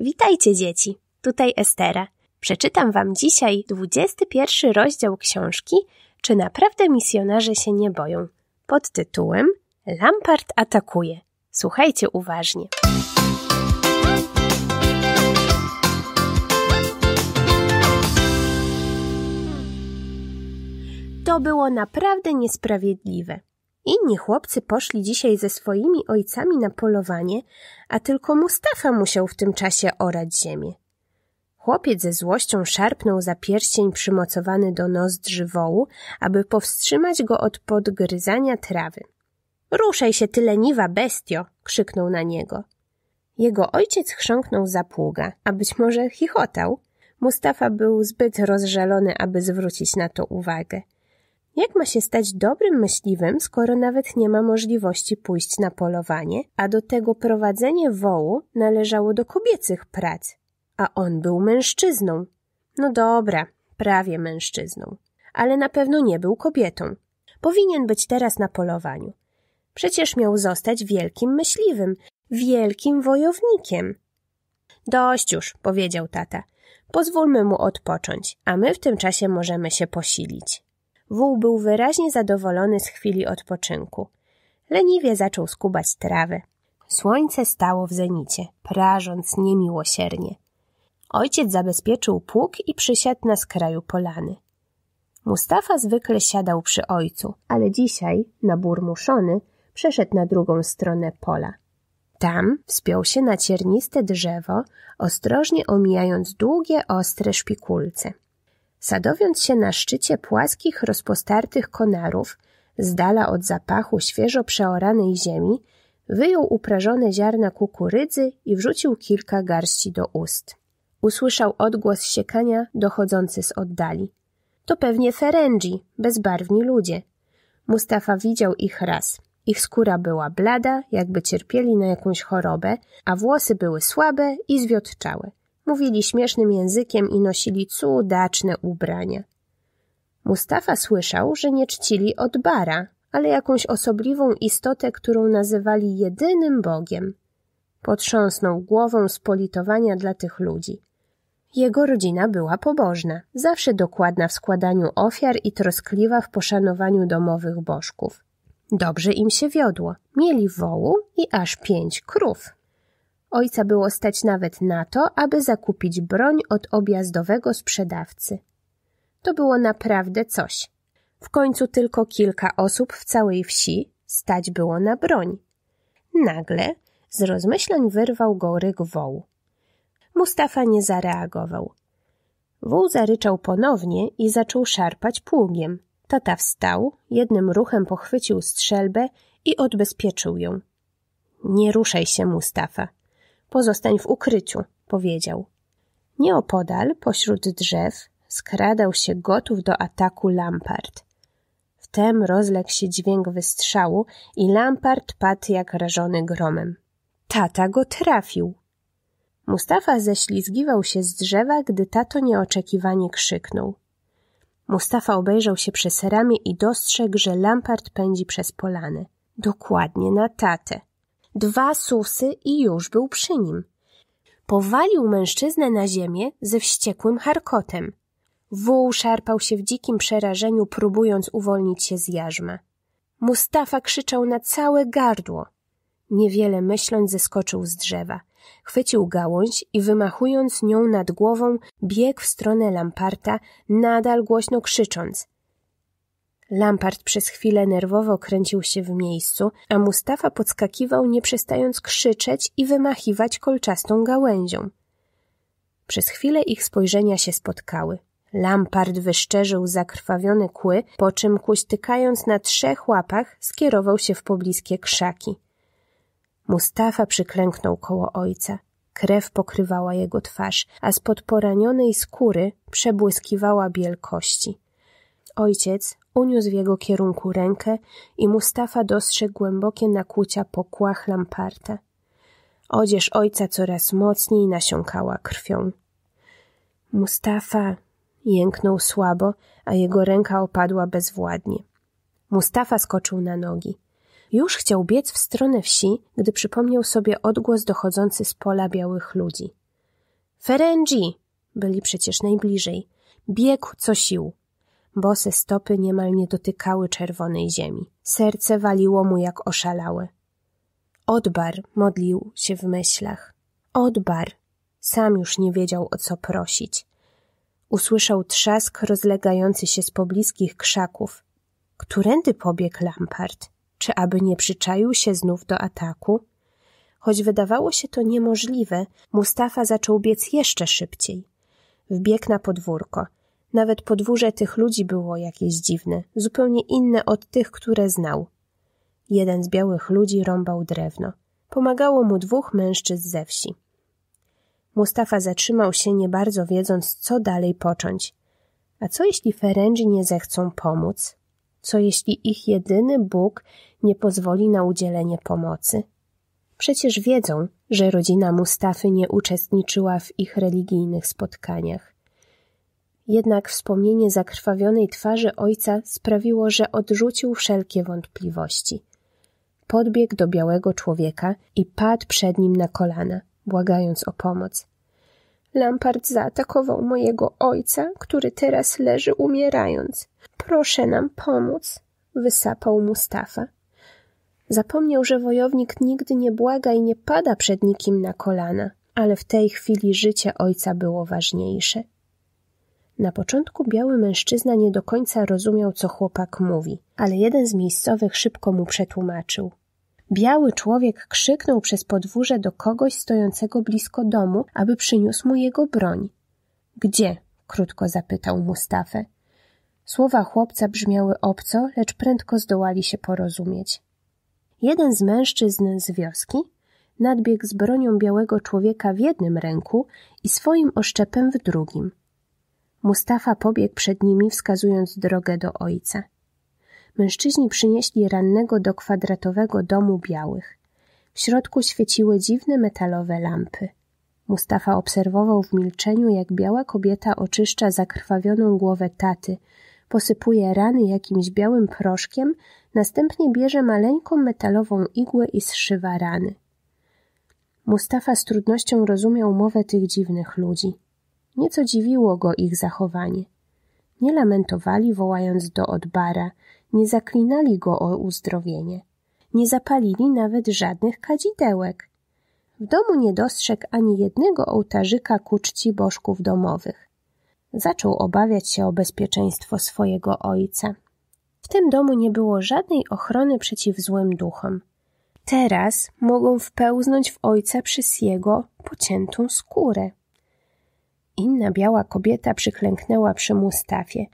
Witajcie dzieci, tutaj Estera. Przeczytam Wam dzisiaj 21 rozdział książki Czy naprawdę misjonarze się nie boją? pod tytułem Lampart atakuje. Słuchajcie uważnie. To było naprawdę niesprawiedliwe. Inni chłopcy poszli dzisiaj ze swoimi ojcami na polowanie, a tylko Mustafa musiał w tym czasie orać ziemię. Chłopiec ze złością szarpnął za pierścień przymocowany do nozdrzy wołu, aby powstrzymać go od podgryzania trawy. Ruszaj się, ty leniwa bestio! krzyknął na niego. Jego ojciec chrząknął za pługa, a być może chichotał. Mustafa był zbyt rozżalony, aby zwrócić na to uwagę. Jak ma się stać dobrym myśliwym, skoro nawet nie ma możliwości pójść na polowanie, a do tego prowadzenie wołu należało do kobiecych prac, a on był mężczyzną? No dobra, prawie mężczyzną, ale na pewno nie był kobietą. Powinien być teraz na polowaniu. Przecież miał zostać wielkim myśliwym, wielkim wojownikiem. Dość już, powiedział tata. Pozwólmy mu odpocząć, a my w tym czasie możemy się posilić. Wół był wyraźnie zadowolony z chwili odpoczynku. Leniwie zaczął skubać trawę. Słońce stało w zenicie, prażąc niemiłosiernie. Ojciec zabezpieczył pług i przysiadł na skraju polany. Mustafa zwykle siadał przy ojcu, ale dzisiaj, naburmuszony, przeszedł na drugą stronę pola. Tam wspiął się na cierniste drzewo, ostrożnie omijając długie, ostre szpikulce. Sadowiąc się na szczycie płaskich, rozpostartych konarów, z dala od zapachu świeżo przeoranej ziemi, wyjął uprażone ziarna kukurydzy i wrzucił kilka garści do ust. Usłyszał odgłos siekania dochodzący z oddali. To pewnie Ferengi, bezbarwni ludzie. Mustafa widział ich raz. Ich skóra była blada, jakby cierpieli na jakąś chorobę, a włosy były słabe i zwiotczałe. Mówili śmiesznym językiem i nosili cudaczne ubrania. Mustafa słyszał, że nie czcili odbara, ale jakąś osobliwą istotę, którą nazywali jedynym Bogiem. Potrząsnął głową z politowania dla tych ludzi. Jego rodzina była pobożna, zawsze dokładna w składaniu ofiar i troskliwa w poszanowaniu domowych bożków. Dobrze im się wiodło. Mieli wołu i aż pięć krów, Ojca było stać nawet na to, aby zakupić broń od objazdowego sprzedawcy. To było naprawdę coś. W końcu tylko kilka osób w całej wsi stać było na broń. Nagle z rozmyślań wyrwał go ryk wołu. Mustafa nie zareagował. Wół zaryczał ponownie i zaczął szarpać pługiem. Tata wstał, jednym ruchem pochwycił strzelbę i odbezpieczył ją. Nie ruszaj się, Mustafa. Pozostań w ukryciu, powiedział. Nieopodal, pośród drzew, skradał się gotów do ataku Lampart. Wtem rozległ się dźwięk wystrzału i Lampart padł jak rażony gromem. Tata go trafił. Mustafa ześlizgiwał się z drzewa, gdy tato nieoczekiwanie krzyknął. Mustafa obejrzał się przez ramię i dostrzegł, że Lampart pędzi przez polany. Dokładnie na tatę dwa susy i już był przy nim. Powalił mężczyznę na ziemię ze wściekłym harkotem. Wół szarpał się w dzikim przerażeniu, próbując uwolnić się z jarzma. Mustafa krzyczał na całe gardło. Niewiele myśląc, zeskoczył z drzewa. Chwycił gałąź i wymachując nią nad głową, biegł w stronę Lamparta, nadal głośno krzycząc – Lampard przez chwilę nerwowo kręcił się w miejscu, a Mustafa podskakiwał, nie przestając krzyczeć i wymachiwać kolczastą gałęzią. Przez chwilę ich spojrzenia się spotkały. Lampard wyszczerzył zakrwawione kły, po czym kuśtykając na trzech łapach skierował się w pobliskie krzaki. Mustafa przyklęknął koło ojca. Krew pokrywała jego twarz, a spod poranionej skóry przebłyskiwała biel kości. Ojciec uniósł w jego kierunku rękę i Mustafa dostrzegł głębokie nakłucia po kłach Lamparta. Odzież ojca coraz mocniej nasiąkała krwią. Mustafa jęknął słabo, a jego ręka opadła bezwładnie. Mustafa skoczył na nogi. Już chciał biec w stronę wsi, gdy przypomniał sobie odgłos dochodzący z pola białych ludzi. Ferengi! Byli przecież najbliżej. Biegł co sił. Bose stopy niemal nie dotykały czerwonej ziemi. Serce waliło mu jak oszalałe. Odbar, modlił się w myślach. Odbar. Sam już nie wiedział o co prosić. Usłyszał trzask rozlegający się z pobliskich krzaków. Którędy pobiegł Lampart? Czy aby nie przyczaił się znów do ataku? Choć wydawało się to niemożliwe, Mustafa zaczął biec jeszcze szybciej. Wbiegł na podwórko – nawet podwórze tych ludzi było jakieś dziwne, zupełnie inne od tych, które znał. Jeden z białych ludzi rąbał drewno. Pomagało mu dwóch mężczyzn ze wsi. Mustafa zatrzymał się, nie bardzo wiedząc, co dalej począć. A co jeśli Ferengi nie zechcą pomóc? Co jeśli ich jedyny Bóg nie pozwoli na udzielenie pomocy? Przecież wiedzą, że rodzina Mustafy nie uczestniczyła w ich religijnych spotkaniach. Jednak wspomnienie zakrwawionej twarzy ojca sprawiło, że odrzucił wszelkie wątpliwości. Podbiegł do białego człowieka i padł przed nim na kolana, błagając o pomoc. Lampard zaatakował mojego ojca, który teraz leży umierając. Proszę nam pomóc, wysapał Mustafa. Zapomniał, że wojownik nigdy nie błaga i nie pada przed nikim na kolana, ale w tej chwili życie ojca było ważniejsze. Na początku biały mężczyzna nie do końca rozumiał, co chłopak mówi, ale jeden z miejscowych szybko mu przetłumaczył. Biały człowiek krzyknął przez podwórze do kogoś stojącego blisko domu, aby przyniósł mu jego broń. Gdzie? krótko zapytał Mustafę. Słowa chłopca brzmiały obco, lecz prędko zdołali się porozumieć. Jeden z mężczyzn z wioski nadbiegł z bronią białego człowieka w jednym ręku i swoim oszczepem w drugim. Mustafa pobiegł przed nimi, wskazując drogę do ojca. Mężczyźni przynieśli rannego do kwadratowego domu białych. W środku świeciły dziwne metalowe lampy. Mustafa obserwował w milczeniu, jak biała kobieta oczyszcza zakrwawioną głowę taty, posypuje rany jakimś białym proszkiem, następnie bierze maleńką metalową igłę i zszywa rany. Mustafa z trudnością rozumiał mowę tych dziwnych ludzi. Nieco dziwiło go ich zachowanie. Nie lamentowali, wołając do odbara, nie zaklinali go o uzdrowienie, nie zapalili nawet żadnych kadzidełek. W domu nie dostrzegł ani jednego ołtarzyka ku czci bożków domowych. Zaczął obawiać się o bezpieczeństwo swojego ojca. W tym domu nie było żadnej ochrony przeciw złym duchom. Teraz mogą wpełznąć w ojca przez jego pociętą skórę. Inna biała kobieta przyklęknęła przy Mustafie.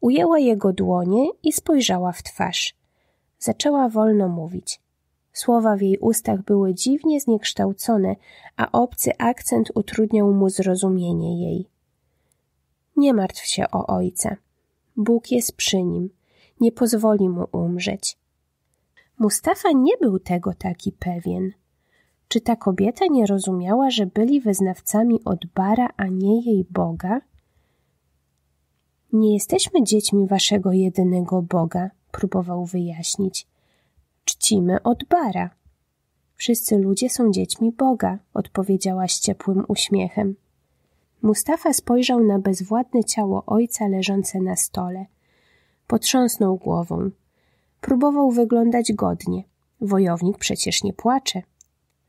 Ujęła jego dłonie i spojrzała w twarz. Zaczęła wolno mówić. Słowa w jej ustach były dziwnie zniekształcone, a obcy akcent utrudniał mu zrozumienie jej. Nie martw się o ojca. Bóg jest przy nim. Nie pozwoli mu umrzeć. Mustafa nie był tego taki pewien. Czy ta kobieta nie rozumiała, że byli wyznawcami Bara, a nie jej Boga? Nie jesteśmy dziećmi waszego jedynego Boga, próbował wyjaśnić. Czcimy Bara. Wszyscy ludzie są dziećmi Boga, odpowiedziała z ciepłym uśmiechem. Mustafa spojrzał na bezwładne ciało ojca leżące na stole. Potrząsnął głową. Próbował wyglądać godnie. Wojownik przecież nie płacze.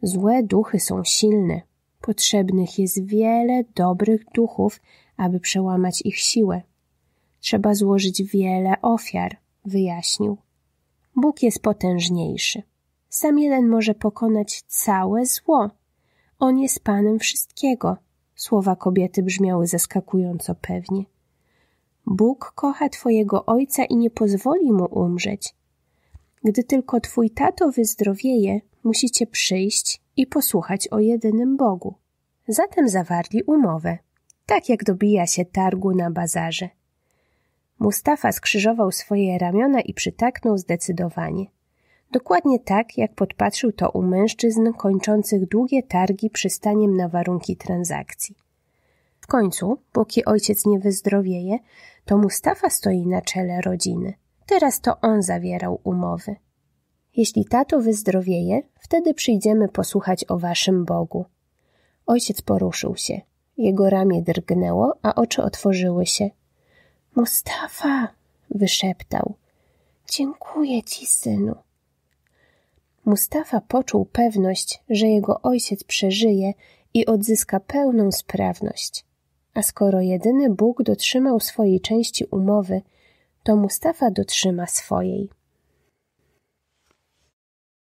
Złe duchy są silne. Potrzebnych jest wiele dobrych duchów, aby przełamać ich siłę. Trzeba złożyć wiele ofiar, wyjaśnił. Bóg jest potężniejszy. Sam jeden może pokonać całe zło. On jest panem wszystkiego. Słowa kobiety brzmiały zaskakująco pewnie. Bóg kocha twojego ojca i nie pozwoli mu umrzeć. Gdy tylko twój tato wyzdrowieje, musicie przyjść i posłuchać o jedynym Bogu. Zatem zawarli umowę, tak jak dobija się targu na bazarze. Mustafa skrzyżował swoje ramiona i przytaknął zdecydowanie. Dokładnie tak, jak podpatrzył to u mężczyzn kończących długie targi przystaniem na warunki transakcji. W końcu, póki ojciec nie wyzdrowieje, to Mustafa stoi na czele rodziny – Teraz to on zawierał umowy. Jeśli tato wyzdrowieje, wtedy przyjdziemy posłuchać o waszym Bogu. Ojciec poruszył się. Jego ramię drgnęło, a oczy otworzyły się. Mustafa! wyszeptał. Dziękuję ci, synu. Mustafa poczuł pewność, że jego ojciec przeżyje i odzyska pełną sprawność. A skoro jedyny Bóg dotrzymał swojej części umowy, to Mustafa dotrzyma swojej.